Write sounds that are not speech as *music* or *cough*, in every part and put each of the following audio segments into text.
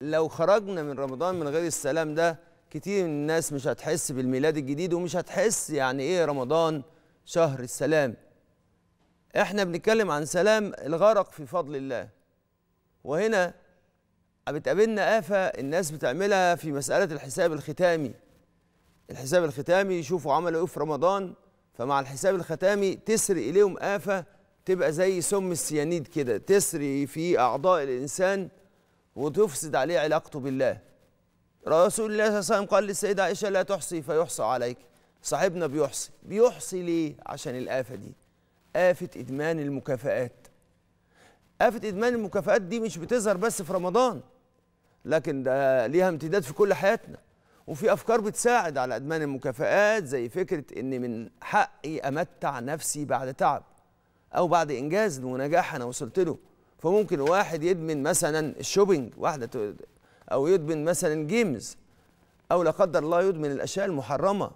لو خرجنا من رمضان من غير السلام ده كتير من الناس مش هتحس بالميلاد الجديد ومش هتحس يعني ايه رمضان شهر السلام احنا بنتكلم عن سلام الغرق في فضل الله وهنا بتقابلنا آفة الناس بتعملها في مسألة الحساب الختامي الحساب الختامي يشوفوا عملوا ايه في رمضان فمع الحساب الختامي تسري إليهم آفة تبقى زي سم السيانيد كده تسري في أعضاء الإنسان وتفسد عليه علاقته بالله رسول الله صلى الله عليه وسلم قال للسيدة عائشة لا تحصي فيحصى عليك صاحبنا بيحصي بيحصي ليه عشان الآفة دي آفة إدمان المكافآت آفة إدمان المكافآت دي مش بتظهر بس في رمضان لكن ده ليها امتداد في كل حياتنا وفي أفكار بتساعد على إدمان المكافآت زي فكرة إن من حقي أمتع نفسي بعد تعب أو بعد إنجاز ونجاح أنا وصلت له فممكن واحد يدمن مثلا الشوبينج واحدة أو يدمن مثلا جيمز أو لا قدر الله يدمن الأشياء المحرمة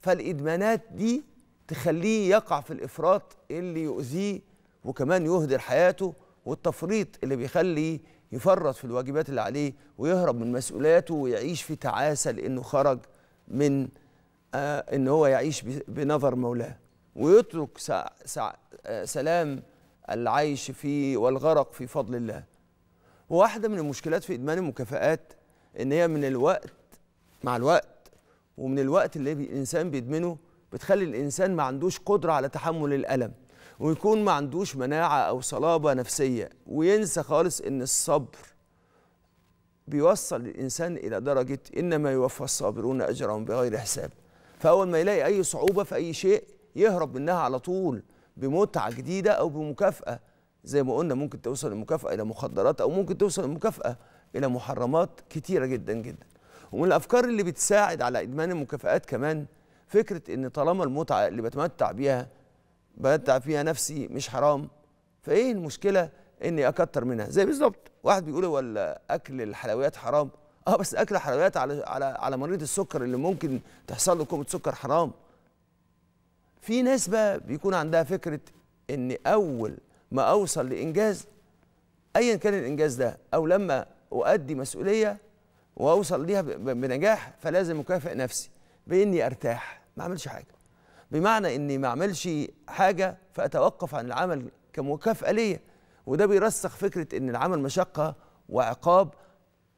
فالإدمانات دي تخليه يقع في الإفراط اللي يؤذيه وكمان يهدر حياته والتفريط اللي بيخليه يفرط في الواجبات اللي عليه ويهرب من مسؤولياته ويعيش في تعاسة لأنه خرج من آه إن هو يعيش بنظر مولاه ويترك سع سع آه، سلام العيش فيه والغرق في فضل الله وواحدة من المشكلات في إدمان المكافآت إن هي من الوقت مع الوقت ومن الوقت اللي الإنسان بيدمنه بتخلي الإنسان ما عندوش قدرة على تحمل الألم ويكون ما عندوش مناعة أو صلابة نفسية وينسى خالص إن الصبر بيوصل الإنسان إلى درجة إنما يوفى الصابرون أجرهم بغير حساب فأول ما يلاقي أي صعوبة في أي شيء يهرب منها على طول بمتعه جديده او بمكافاه زي ما قلنا ممكن توصل المكافاه الى مخدرات او ممكن توصل المكافاه الى محرمات كتيره جدا جدا ومن الافكار اللي بتساعد على ادمان المكافآت كمان فكره ان طالما المتعه اللي بتمتع بيها بمتع فيها نفسي مش حرام فايه المشكله اني اكتر منها زي بالظبط واحد بيقول هو اكل الحلويات حرام اه بس اكل الحلويات على على على مريض السكر اللي ممكن تحصل له كومه سكر حرام في ناس بقى بيكون عندها فكره ان اول ما اوصل لانجاز ايا كان الانجاز ده او لما اؤدي مسؤوليه واوصل ليها بنجاح فلازم اكافئ نفسي باني ارتاح ما اعملش حاجه بمعنى اني ما اعملش حاجه فاتوقف عن العمل كمكافاه ليا وده بيرسخ فكره ان العمل مشقه وعقاب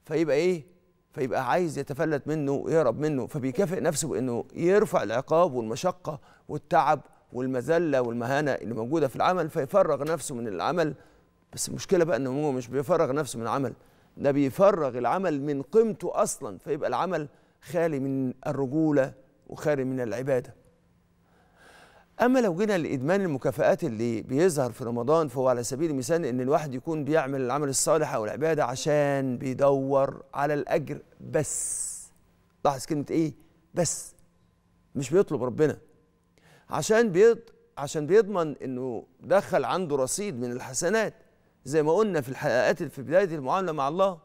فيبقى ايه فيبقى عايز يتفلت منه ويهرب منه فبيكافئ نفسه بانه يرفع العقاب والمشقه والتعب والمذله والمهانه اللي موجوده في العمل فيفرغ نفسه من العمل بس المشكله بقى انه هو مش بيفرغ نفسه من العمل ده بيفرغ العمل من قيمته اصلا فيبقى العمل خالي من الرجوله وخالي من العباده اما لو جينا لادمان المكافئات اللي بيظهر في رمضان فهو على سبيل المثال ان الواحد يكون بيعمل العمل الصالح او العباده عشان بيدور على الاجر بس لاحظ كلمه ايه بس مش بيطلب ربنا عشان بيض عشان بيضمن انه دخل عنده رصيد من الحسنات زي ما قلنا في الحلقات في بدايه المعامله مع الله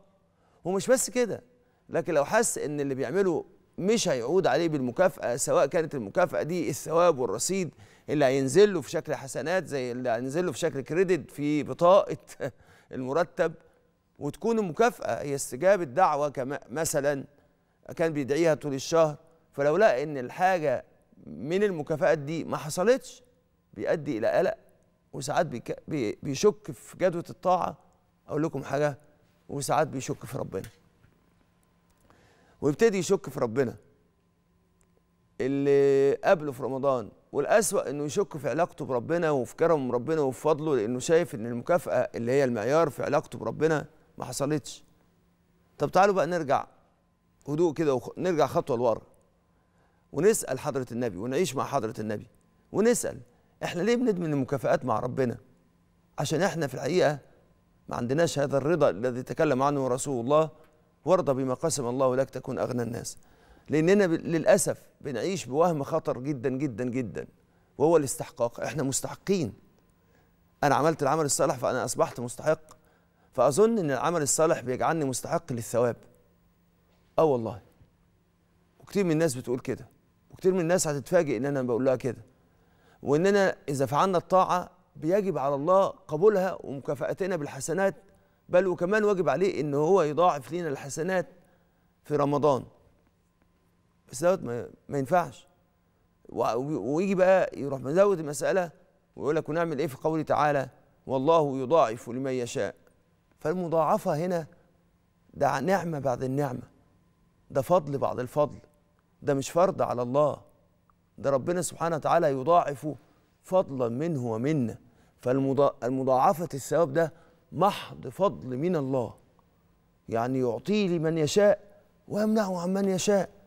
ومش بس كده لكن لو حس ان اللي بيعمله مش هيعود عليه بالمكافأة سواء كانت المكافأة دي الثواب والرصيد اللي هينزل له في شكل حسنات زي اللي هينزل له في شكل كريدت في بطاقة *laughs* المرتب وتكون المكافأة هي استجابة دعوة كما مثلا كان بيدعيها طول الشهر فلو لقى ان الحاجة من المكافآت دي ما حصلتش بيؤدي إلى قلق وساعات بيشك في جدوة الطاعة أقول لكم حاجة وساعات بيشك في ربنا ويبتدي يشك في ربنا اللي قبله في رمضان والأسوأ انه يشك في علاقته بربنا وفي كرم ربنا وفي فضله لانه شايف ان المكافأة اللي هي المعيار في علاقته بربنا ما حصلتش طب تعالوا بقى نرجع هدوء كده ونرجع خطوة لورا ونسأل حضرة النبي ونعيش مع حضرة النبي ونسأل احنا ليه بندمن المكافآت مع ربنا عشان احنا في الحقيقة ما عندناش هذا الرضا الذي تكلم عنه رسول الله وارضى بما قسم الله لك تكون أغنى الناس لأننا للأسف بنعيش بوهم خطر جدا جدا جدا وهو الاستحقاق احنا مستحقين أنا عملت العمل الصالح فأنا أصبحت مستحق فأظن إن العمل الصالح بيجعلني مستحق للثواب آه والله وكثير من الناس بتقول كده وكثير من الناس هتتفاجئ إن أنا بقول لها كده وإننا إذا فعلنا الطاعة بيجب على الله قبولها ومكافأتنا بالحسنات بل وكمان واجب عليه ان هو يضاعف لنا الحسنات في رمضان بس دوت ما, ما ينفعش ويجي بقى يروح مزود المسألة ويقول لك ونعمل ايه في قوله تعالى والله يضاعف لمن يشاء فالمضاعفة هنا ده نعمة بعد النعمة ده فضل بعد الفضل ده مش فرض على الله ده ربنا سبحانه وتعالى يضاعف فضلا منه ومنا فالمضاعفة الثواب ده محض فضل من الله يعني يعطيه لمن يشاء ويمنعه عن من يشاء